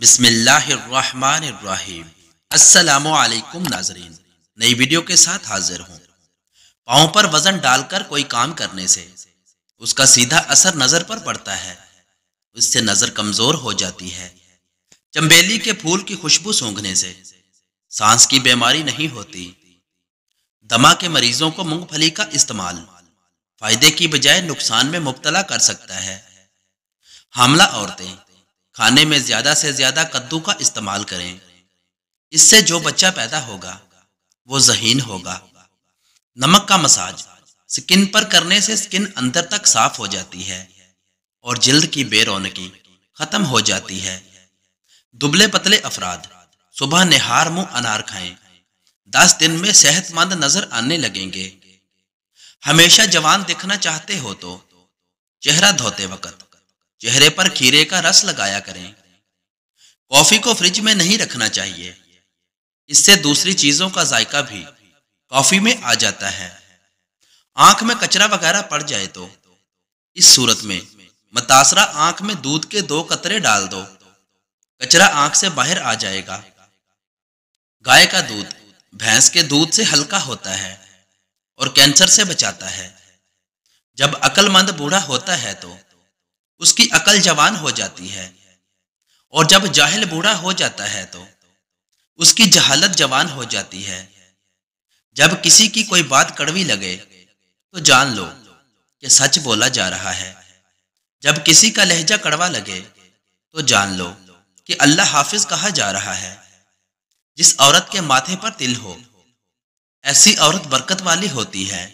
बिस्मिल्लाहिर्रहमानिर्रहीम अस्सलामुअलैकुम नाजरीन नई वीडियो के साथ हाजिर हूँ पाँव पर वज़न डालकर कोई काम करने से उसका सीधा असर नज़र पर पड़ता है उससे नज़र कमज़ोर हो जाती है चंबेली के फूल की खुशबू सूंघने से सांस की बीमारी नहीं होती दमा के मरीजों को मूंगफली का इस्तेमाल फ़ायदे की बजाय नुकसान में मुबतला कर सकता है हमला औरतें खाने में ज़्यादा से ज़्यादा कद्दू का इस्तेमाल करें इससे जो बच्चा पैदा होगा वो जहीन होगा नमक का मसाज स्किन पर करने से स्किन अंदर तक साफ हो जाती है और जल्द की बेरौनकी ख़त्म हो जाती है दुबले पतले अफराद सुबह निहार मुंह अनार खाएं दस दिन में सेहतमंद नजर आने लगेंगे हमेशा जवान दिखना चाहते हो तो चेहरा धोते वक्त चेहरे पर खीरे का रस लगाया करें कॉफी को फ्रिज में नहीं रखना चाहिए इससे दूसरी चीजों का जायका भी कॉफी में आ जाता है आंख में कचरा वगैरह पड़ जाए तो इस सूरत में मतासरा आंख में दूध के दो कतरे डाल दो कचरा आंख से बाहर आ जाएगा गाय का दूध भैंस के दूध से हल्का होता है और कैंसर से बचाता है जब अक्लमंद बूढ़ा होता है तो उसकी अकल जवान हो जाती है और जब जाहिल बूढ़ा हो जाता है तो उसकी जहालत जवान हो जाती है जब किसी की कोई बात कड़वी लगे तो जान लो कि सच बोला जा रहा है जब किसी का लहजा कड़वा लगे तो जान लो कि अल्लाह हाफिज कहा जा रहा है जिस औरत के माथे पर तिल हो ऐसी औरत बरकत वाली होती है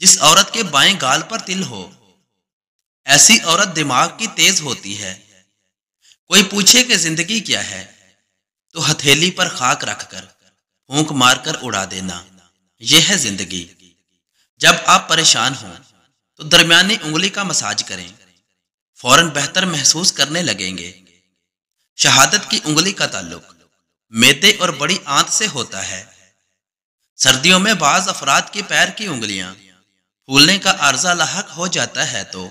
जिस औरत के बाएं गाल पर तिल हो ऐसी औरत दिमाग की तेज होती है कोई पूछे कि जिंदगी क्या है तो हथेली पर खाक रखकर फूंक मारकर उड़ा देना यह है जिंदगी जब आप परेशान हों तो दरमियानी उंगली का मसाज करें फौरन बेहतर महसूस करने लगेंगे शहादत की उंगली का ताल्लुक मेते और बड़ी आंत से होता है सर्दियों में बाज अफराद के पैर की उंगलियां फूलने का अर्जा लाक हो जाता है तो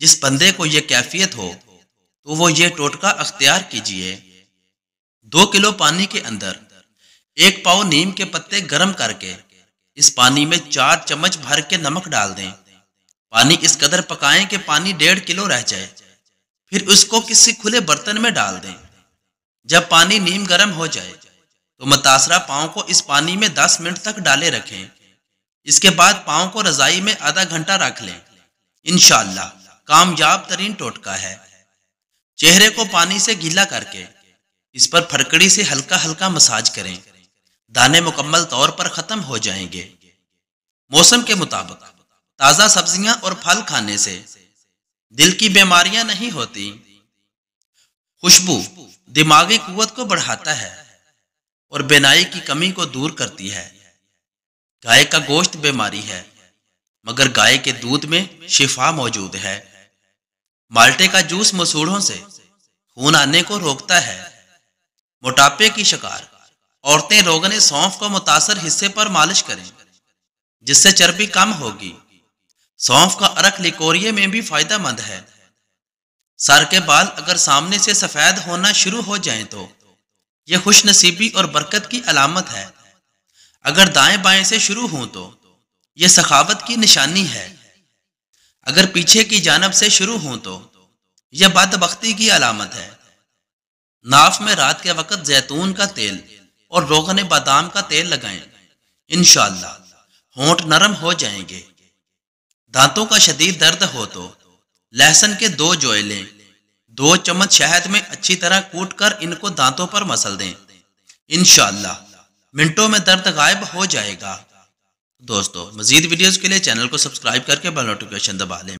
जिस बंदे को ये कैफियत हो तो वो ये टोटका अख्तियार कीजिए दो किलो पानी के अंदर एक पाव नीम के पत्ते गर्म करके इस पानी में चार चम्मच भर के नमक डाल दें पानी इस कदर पकाएं कि पानी डेढ़ किलो रह जाए फिर उसको किसी खुले बर्तन में डाल दें जब पानी नीम गर्म हो जाए तो मतासरा पाँव को इस पानी में दस मिनट तक डाले रखें इसके बाद पाँव को रजाई में आधा घंटा रख लें इनशाला कामयाब तरीन टोटका है चेहरे को पानी से गीला करके इस पर फरकड़ी से हल्का हल्का मसाज करें दाने मुकम्मल तौर पर ख़त्म हो जाएंगे मौसम के मुताबिक ताज़ा सब्जियां और फल खाने से दिल की बीमारियां नहीं होती खुशबू दिमागी कुत को बढ़ाता है और बेनाई की कमी को दूर करती है गाय का गोश्त बीमारी है मगर गाय के दूध में शिफा मौजूद है माल्टे का जूस मसूड़ों से खून आने को रोकता है मोटापे की शिकार औरतें रोगने सौंफ को मुतासर हिस्से पर मालिश करें जिससे चर्बी कम होगी सौंफ का अरक लिकोरिये में भी फायदा मंद है सर के बाल अगर सामने से सफेद होना शुरू हो जाएं तो यह खुशनसीबी और बरकत की अलामत है अगर दाएं बाएं से शुरू हों तो यह सखावत की निशानी है अगर पीछे की जानब से शुरू हों तो यह बात बख्ती की अलामत है नाफ में रात के वक्त जैतून का तेल और रोगन बादाम का तेल लगाएं इनशाला होंठ नरम हो जाएंगे दांतों का शदीद दर्द हो तो लहसन के दो जोए लें दो चम्मच शहद में अच्छी तरह कूट कर इनको दांतों पर मसल दें इनशाला मिनटों में दर्द गायब हो जाएगा दोस्तों मजीद वीडियोज़ के लिए चैनल को सब्सक्राइब करके बेल नोटिफिकेशन दबा लें